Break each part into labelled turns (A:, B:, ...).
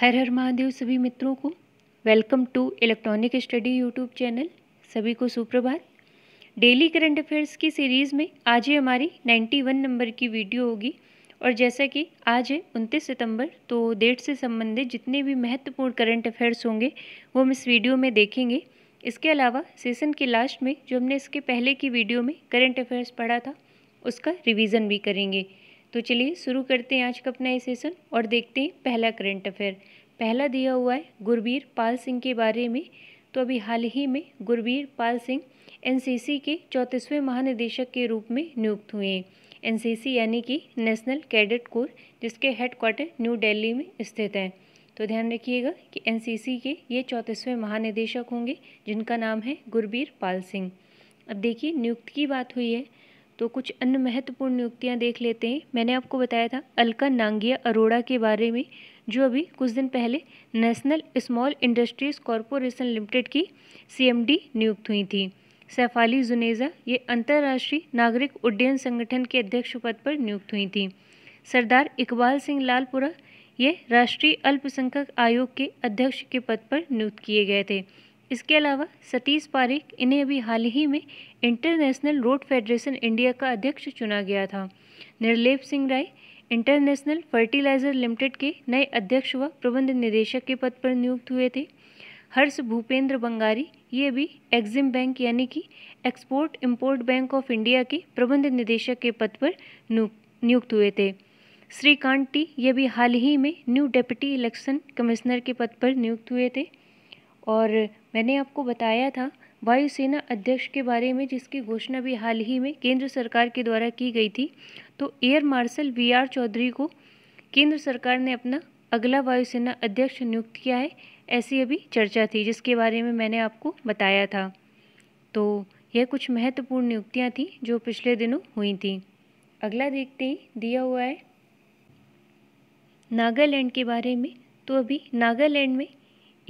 A: हर हर महादेव सभी मित्रों को welcome to electronic study YouTube channel सभी को सुप्रभात डेली करंट अफेयर्स की सीरीज़ में आज ही हमारी 91 नंबर की वीडियो होगी और जैसा कि आज है उनतीस सितंबर तो डेट से संबंधित जितने भी महत्वपूर्ण करंट अफेयर्स होंगे वो हम इस वीडियो में देखेंगे इसके अलावा सेशन के लास्ट में जो हमने इसके पहले की वीडियो में करंट अफेयर्स पढ़ा था उसका रिविज़न भी करेंगे तो चलिए शुरू करते हैं आज का अपना ये सेशन और देखते हैं पहला करंट अफेयर पहला दिया हुआ है गुरबीर पाल सिंह के बारे में तो अभी हाल ही में गुरबीर पाल सिंह एनसीसी के चौंतीसवें महानिदेशक के रूप में नियुक्त हुए हैं एनसीसी यानी कि नेशनल कैडेट कोर जिसके हेडक्वार्टर न्यू दिल्ली में स्थित है तो ध्यान रखिएगा कि एनसीसी के ये चौंतीसवें महानिदेशक होंगे जिनका नाम है गुरबीर पाल सिंह अब देखिए नियुक्त की बात हुई है तो कुछ अन्य महत्वपूर्ण नियुक्तियाँ देख लेते हैं मैंने आपको बताया था अलका नांगिया अरोड़ा के बारे में जो अभी कुछ दिन पहले national small industries corporation limited की सीएमडी नियुक्त हुई थी सैफाली जुनेजा ये अंतर्राष्ट्रीय नागरिक उड्डयन संगठन के अध्यक्ष पद पर नियुक्त हुई थी सरदार इकबाल सिंह लालपुरा ये राष्ट्रीय अल्पसंख्यक आयोग के अध्यक्ष के पद पर नियुक्त किए गए थे इसके अलावा सतीश पारिक इन्हें अभी हाल ही में इंटरनेशनल रोड फेडरेशन इंडिया का अध्यक्ष चुना गया था Nirlep Singh Rai international fertiliser limited के नए अध्यक्ष व प्रबंध निदेशक के पद पर नियुक्त हुए थे हर्ष भूपेंद्र बंगारी ये भी एक्जिम बैंक यानी कि export import bank of India के प्रबंध निदेशक के पद पर नियुक्त हुए थे श्रीकांत टी ये भी हाल ही में न्यू डेप्यूटी इलेक्शन कमिश्नर के पद पर नियुक्त हुए थे और मैंने आपको बताया था वायुसेना अध्यक्ष के बारे में जिसकी घोषणा भी हाल ही में केंद्र सरकार के द्वारा की गई थी तो air marshal V R Chaudhary को केंद्र सरकार ने अपना अगला वायुसेना अध्यक्ष नियुक्त किया है ऐसी अभी चर्चा थी जिसके बारे में मैंने आपको बताया था तो यह कुछ महत्वपूर्ण नियुक्तियाँ थीं जो पिछले दिनों हुई थी अगला देखते ही दिया हुआ है नागालैंड के बारे में तो अभी नागालैंड में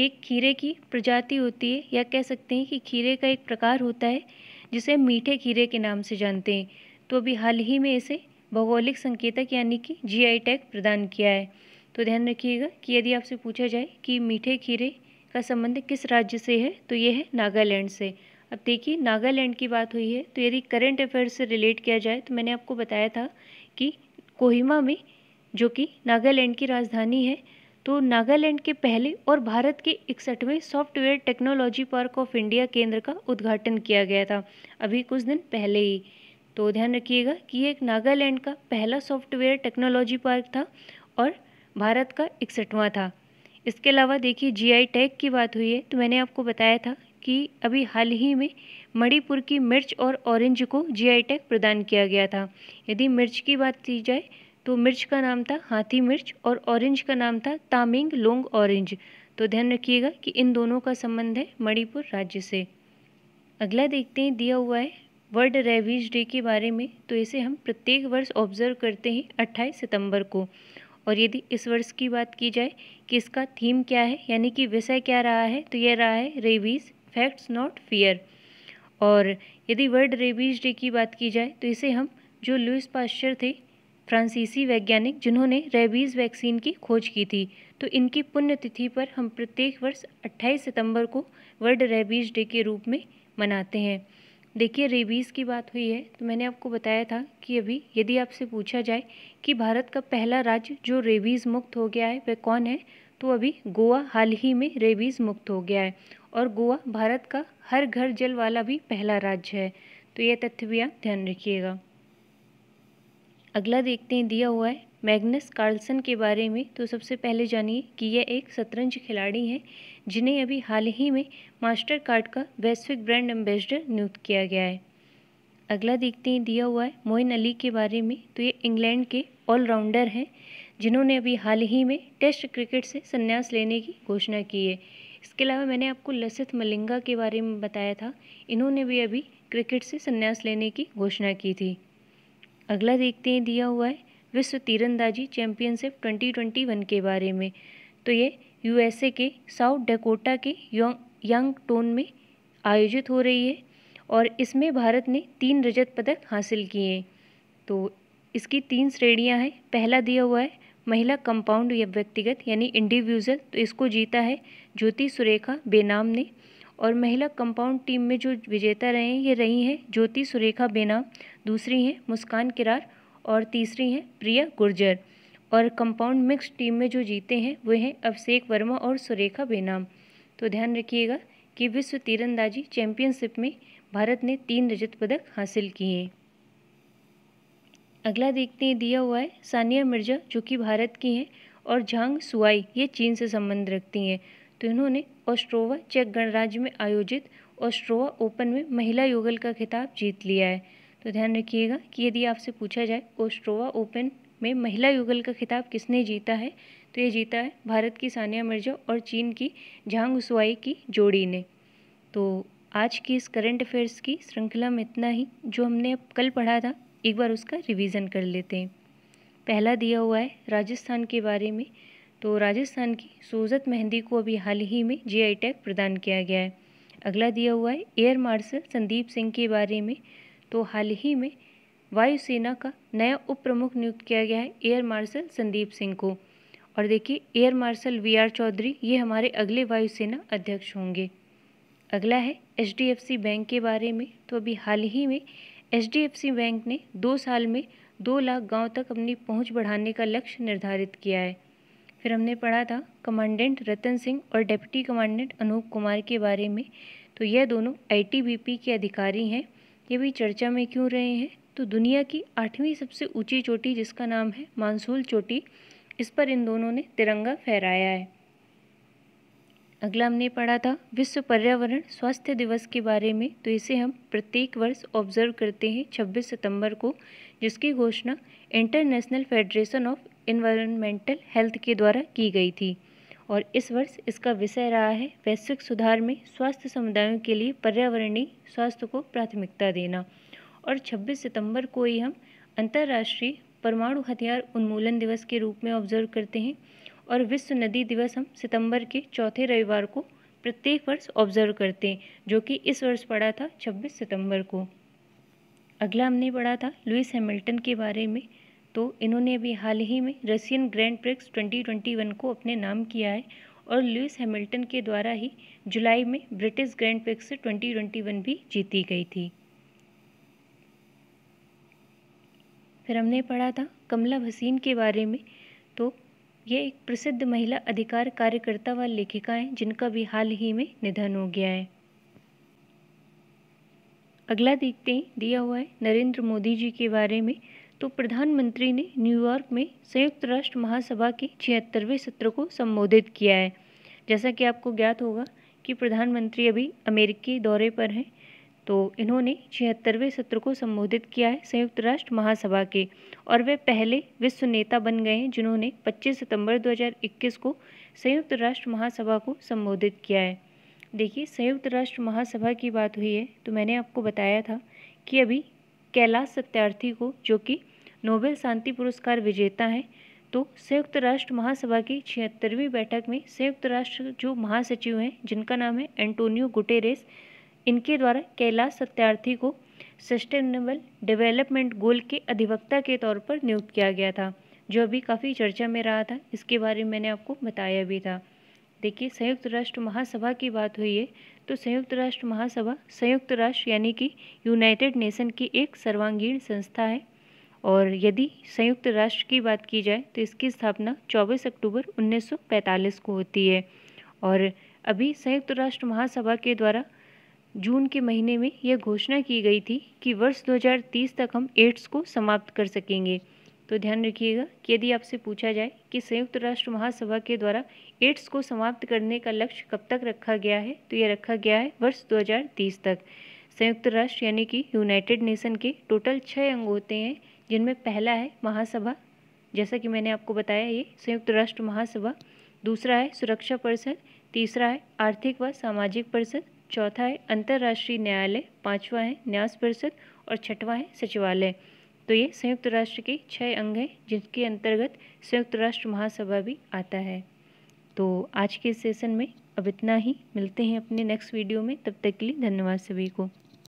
A: एक खीरे की प्रजाति होती है या कह सकते हैं कि खीरे का एक प्रकार होता है जिसे मीठे खीरे के नाम से जानते हैं तो अभी हाल ही में इसे भौगोलिक संकेतक यानी कि आई टैग प्रदान किया है तो ध्यान रखिएगा कि यदि आपसे पूछा जाए कि मीठे खीरे का संबंध किस राज्य से है तो यह है नागालैंड से अब देखिए नागालैंड की बात हुई है तो यदि करंट अफेयर्स से रिलेट किया जाए तो मैंने आपको बताया था कि कोहिमा में जो कि नागालैंड की राजधानी है तो नागालैंड के पहले और भारत के इकसठवें software technology park of India केंद्र का उद्घाटन किया गया था अभी कुछ दिन पहले ही तो ध्यान रखिएगा कि ये एक नागालैंड का पहला सॉफ्टवेयर टेक्नोलॉजी पार्क था और भारत का इकसठवां था इसके अलावा देखिए जीआई टैग की बात हुई है तो मैंने आपको बताया था कि अभी हाल ही में मणिपुर की मिर्च और ऑरेंज को जीआई टैग प्रदान किया गया था यदि मिर्च की बात की जाए तो मिर्च का नाम था हाथी मिर्च और ऑरेंज का नाम था तामिंग लोंग ऑरेंज तो ध्यान रखिएगा कि इन दोनों का संबंध है मणिपुर राज्य से अगला देखते हैं दिया हुआ है वर्ल्ड रेबीज डे के बारे में तो इसे हम प्रत्येक वर्ष ऑब्जर्व करते हैं अट्ठाईस सितंबर को और यदि इस वर्ष की बात की जाए कि इसका थीम क्या है यानी कि विषय क्या रहा है तो यह रहा है रेबीज फैक्ट्स नॉट फियर और यदि वर्ल्ड रेबीज डे की बात की जाए तो इसे हम जो लुइस पाश्चर थे फ्रांसीसी वैज्ञानिक जिन्होंने रेबीज़ वैक्सीन की खोज की थी तो इनकी पुण्यतिथि पर हम प्रत्येक वर्ष 28 सितंबर को वर्ल्ड रेबीज़ डे के रूप में मनाते हैं देखिए रेबीज़ की बात हुई है तो मैंने आपको बताया था कि अभी यदि आपसे पूछा जाए कि भारत का पहला राज्य जो रेबीज़ मुक्त हो गया है वह कौन है तो अभी गोवा हाल ही में रेबीज़ मुक्त हो गया है और गोवा भारत का हर घर जल वाला भी पहला राज्य है तो यह तथ्य भी आप ध्यान रखिएगा अगला देखते हैं दिया हुआ है मैग्नस कार्लसन के बारे में तो सबसे पहले जानिए कि यह एक शतरंज खिलाड़ी हैं जिन्हें अभी हाल ही में मास्टर कार्ड का वैश्विक ब्रांड एम्बेसडर नियुक्त किया गया है अगला देखते हैं दिया हुआ है मोइन अली के बारे में तो ये इंग्लैंड के ऑलराउंडर हैं जिन्होंने अभी हाल ही में टेस्ट क्रिकेट से संन्यास लेने की घोषणा की है इसके अलावा मैंने आपको लसित मलिंगा के बारे में बताया था इन्होंने भी अभी क्रिकेट से संन्यास लेने की घोषणा की थी अगला देखते हैं दिया हुआ है विश्व तीरंदाजी ट्वेंटी 2021 के बारे में तो ये यूएसए के साउथ डेकोटा के यंग टोन में आयोजित हो रही है और इसमें भारत ने तीन रजत पदक हासिल किए हैं तो इसकी तीन श्रेणियां हैं पहला दिया हुआ है महिला कंपाउंड या व्यक्तिगत यानी इंडिविजुअल तो इसको जीता है ज्योति सुरेखा बेनाम ने और महिला कंपाउंड टीम में जो विजेता रहे ये रही हैं ज्योति सुरेखा बेनाम दूसरी हैं मुस्कान किरार और तीसरी हैं प्रिया गुर्जर और कंपाउंड मिक्स टीम में जो जीते हैं वे हैं अभिषेक वर्मा और सुरेखा बेनाम तो ध्यान रखिएगा कि विश्व तीरंदाजी चैंपियनशिप में भारत ने तीन रजत पदक हासिल किए अगला देखते हैं दिया हुआ है सानिया मिर्जा जो कि भारत की हैं और झांग सुआई ये चीन से संबंध रखती हैं तो इन्होंने ऑस्ट्रोवा चेक गणराज्य में आयोजित ऑस्ट्रोवा ओपन में महिला युगल का खिताब जीत लिया है तो ध्यान रखिएगा कि यदि आपसे पूछा जाए ओस्ट्रोवा ओपन में महिला युगल का खिताब किसने जीता है तो ये जीता है भारत की सानिया मिर्जा और चीन की झांग उसवाई की जोड़ी ने तो आज की इस करंट अफेयर्स की श्रृंखला में इतना ही जो हमने अब कल पढ़ा था एक बार उसका रिवीजन कर लेते हैं पहला दिया हुआ है राजस्थान के बारे में तो राजस्थान की सोजत मेहंदी को अभी हाल ही में जीआई टैग प्रदान किया गया है अगला दिया हुआ है एयर मार्शल संदीप सिंह के बारे में तो हाल ही में वायुसेना का नया उप प्रमुख नियुक्त किया गया है एयर मार्शल संदीप सिंह को और देखिए air marshal V R Chaudhary ये हमारे अगले वायुसेना अध्यक्ष होंगे अगला है H D F C bank के बारे में तो अभी हाल ही में H D F C bank ने दो साल में दो लाख गांव तक अपनी पहुंच बढ़ाने का लक्ष्य निर्धारित किया है फिर हमने पढ़ा था कमांडेंट रतन सिंह और डेप्टी कमांडेंट अनूप कुमार के बारे में तो यह दोनों पी के अधिकारी हैं ये भी चर्चा में क्यों रहे हैं तो दुनिया की आठवीं सबसे ऊंची चोटी जिसका नाम है मानसूल चोटी इस पर इन दोनों ने तिरंगा फहराया है अगला हमने पढ़ा था विश्व पर्यावरण स्वास्थ्य दिवस के बारे में तो इसे हम प्रत्येक वर्ष ऑब्जर्व करते हैं 26 सितंबर को जिसकी घोषणा international federation of environmental health के द्वारा की गई थी और इस वर्ष इसका विषय रहा है वैश्विक सुधार में स्वास्थ्य समुदायों के लिए पर्यावरणीय स्वास्थ्य को प्राथमिकता देना और 26 सितंबर को ही हम अंतर्राष्ट्रीय परमाणु हथियार उन्मूलन दिवस के रूप में ऑब्जर्व करते हैं और विश्व नदी दिवस हम सितंबर के चौथे रविवार को प्रत्येक वर्ष ऑब्जर्व करते हैं जो कि इस वर्ष पड़ा था 26 सितंबर को अगला हमने पढ़ा था लुइस हैमिल्टन के बारे में तो इन्होंने अभी हाल ही में रशियन ग्रैंड प्रिक्स 2021 को अपने नाम किया है और लुइस हैमिल्टन के द्वारा ही जुलाई में ब्रिटिश ग्रैंड प्रिक्स 2021 भी जीती गई थी फिर हमने पढ़ा था कमला भसीन के बारे में तो ये एक प्रसिद्ध महिला अधिकार कार्यकर्ता व लेखिका हैं जिनका भी हाल ही में निधन हो गया है अगला देखते हैं दिया हुआ है नरेंद्र मोदी जी के बारे में तो प्रधानमंत्री ने न्यूयॉर्क में संयुक्त राष्ट्र महासभा के छिहत्तरवें सत्र को संबोधित किया है जैसा कि आपको ज्ञात होगा कि प्रधानमंत्री अभी अमेरिकी दौरे पर हैं तो इन्होंने छिहत्तरवें सत्र को संबोधित किया है संयुक्त राष्ट्र महासभा के और वे पहले विश्व नेता बन गए हैं जिन्होंने 25 सितंबर 2021 को संयुक्त राष्ट्र महासभा को संबोधित किया है देखिए संयुक्त राष्ट्र महासभा की बात हुई है तो मैंने आपको बताया था कि अभी कैलाश सत्यार्थी को जो कि नोबेल शांति पुरस्कार विजेता हैं तो संयुक्त राष्ट्र महासभा की छिहत्तरवीं बैठक में संयुक्त राष्ट्र जो महासचिव हैं जिनका नाम है एंटोनियो गुटेरेस इनके द्वारा कैलाश सत्यार्थी को सस्टेनेबल डेवलपमेंट गोल के अधिवक्ता के तौर पर नियुक्त किया गया था जो अभी काफ़ी चर्चा में रहा था इसके बारे में मैंने आपको बताया भी था देखिए संयुक्त राष्ट्र महासभा की बात हुई है तो संयुक्त राष्ट्र महासभा संयुक्त राष्ट्र यानी कि यूनाइटेड नेशन की एक सर्वांगीण संस्था है और यदि संयुक्त राष्ट्र की बात की जाए तो इसकी स्थापना 24 अक्टूबर 1945 को होती है और अभी संयुक्त राष्ट्र महासभा के द्वारा जून के महीने में यह घोषणा की गई थी कि वर्ष 2030 तक हम एड्स को समाप्त कर सकेंगे तो ध्यान रखिएगा कि यदि आपसे पूछा जाए कि संयुक्त राष्ट्र महासभा के द्वारा एड्स को समाप्त करने का लक्ष्य कब तक रखा गया है तो यह रखा गया है वर्ष 2030 तक संयुक्त राष्ट्र यानी कि यूनाइटेड नेशन के टोटल छः अंग होते हैं जिनमें पहला है महासभा जैसा कि मैंने आपको बताया ये संयुक्त राष्ट्र महासभा दूसरा है सुरक्षा परिषद तीसरा है आर्थिक व सामाजिक परिषद चौथा है अंतर्राष्ट्रीय न्यायालय पाँचवा है न्यास परिषद और छठवा है सचिवालय तो ये संयुक्त राष्ट्र के छः अंग हैं जिनके अंतर्गत संयुक्त राष्ट्र महासभा भी आता है तो आज के सेशन में अब इतना ही मिलते हैं अपने नेक्स्ट वीडियो में तब तक के लिए धन्यवाद सभी को